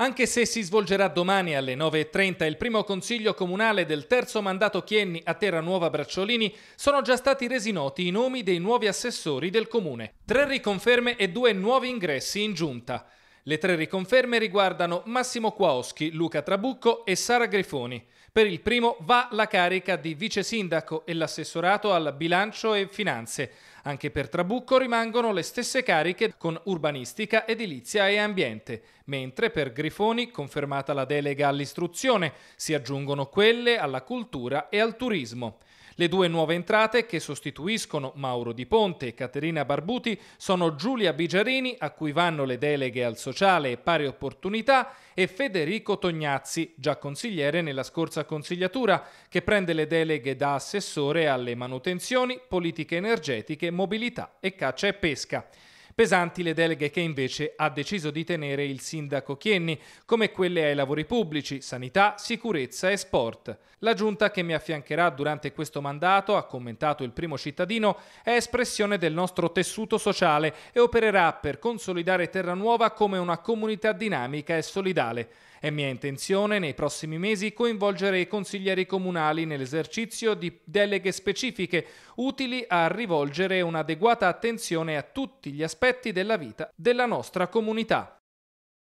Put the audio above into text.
Anche se si svolgerà domani alle 9.30 il primo consiglio comunale del terzo mandato Chienni a Terra Nuova Bracciolini, sono già stati resi noti i nomi dei nuovi assessori del comune. Tre riconferme e due nuovi ingressi in giunta. Le tre riconferme riguardano Massimo Quaoschi, Luca Trabucco e Sara Grifoni. Per il primo va la carica di vice sindaco e l'assessorato al bilancio e finanze. Anche per Trabucco rimangono le stesse cariche con urbanistica, edilizia e ambiente, mentre per Grifoni, confermata la delega all'istruzione, si aggiungono quelle alla cultura e al turismo. Le due nuove entrate che sostituiscono Mauro Di Ponte e Caterina Barbuti sono Giulia Bigiarini, a cui vanno le deleghe al sociale e pari opportunità, e Federico Tognazzi, già consigliere nella scorsa consigliatura, che prende le deleghe da assessore alle manutenzioni, politiche energetiche mobilità e caccia e pesca pesanti le deleghe che invece ha deciso di tenere il sindaco Chienni, come quelle ai lavori pubblici, sanità, sicurezza e sport. La giunta che mi affiancherà durante questo mandato, ha commentato il primo cittadino, è espressione del nostro tessuto sociale e opererà per consolidare Terra Nuova come una comunità dinamica e solidale. È mia intenzione nei prossimi mesi coinvolgere i consiglieri comunali nell'esercizio di deleghe specifiche, utili a rivolgere un'adeguata attenzione a tutti gli aspetti aspetti della vita della nostra comunità.